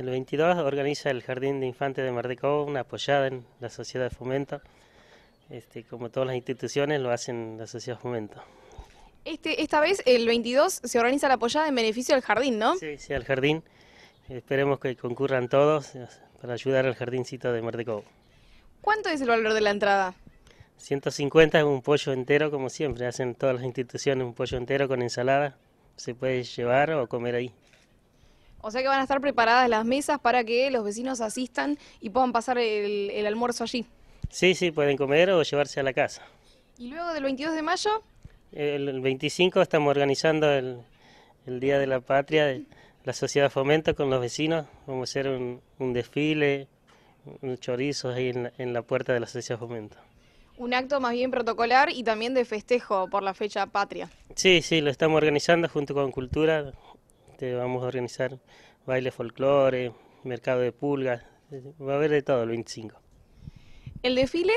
El 22 organiza el Jardín de Infantes de Mardecó, una apoyada en la Sociedad de Fomento. Este, como todas las instituciones lo hacen la Sociedad de Fomento. Este, esta vez, el 22, se organiza la apoyada en beneficio del jardín, ¿no? Sí, sí, al jardín. Esperemos que concurran todos para ayudar al jardincito de Cobo. ¿Cuánto es el valor de la entrada? 150 es un pollo entero, como siempre. Hacen todas las instituciones un pollo entero con ensalada. Se puede llevar o comer ahí. O sea que van a estar preparadas las mesas para que los vecinos asistan y puedan pasar el, almuerzo allí. Sí, sí, pueden comer o llevarse a la casa. ¿Y luego del 22 de mayo? El 25 estamos organizando el, Día de la Patria, de la Sociedad Fomento con los vecinos. Vamos a hacer un, desfile, un chorizos ahí en la, en la puerta de la Sociedad Fomento. Un acto más bien protocolar y también de festejo por la fecha patria. Sí, sí, lo estamos organizando junto con Cultura, este, vamos a organizar baile folclore, mercado de pulgas, va a haber de todo el 25. ¿El desfile?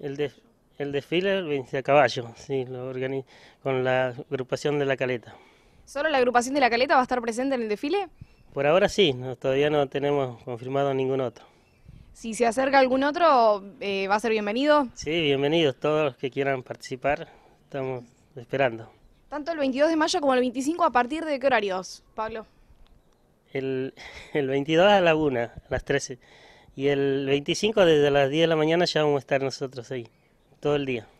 El, de, el desfile el a caballo, sí, lo con la agrupación de la caleta. ¿Solo la agrupación de la caleta va a estar presente en el desfile? Por ahora sí, todavía no tenemos confirmado ningún otro. Si se acerca algún otro, eh, ¿va a ser bienvenido? Sí, bienvenidos todos los que quieran participar, estamos esperando. Tanto el 22 de mayo como el 25, ¿a partir de qué horarios, Pablo? El, el 22 a la 1, a las 13. Y el 25 desde las 10 de la mañana ya vamos a estar nosotros ahí, todo el día.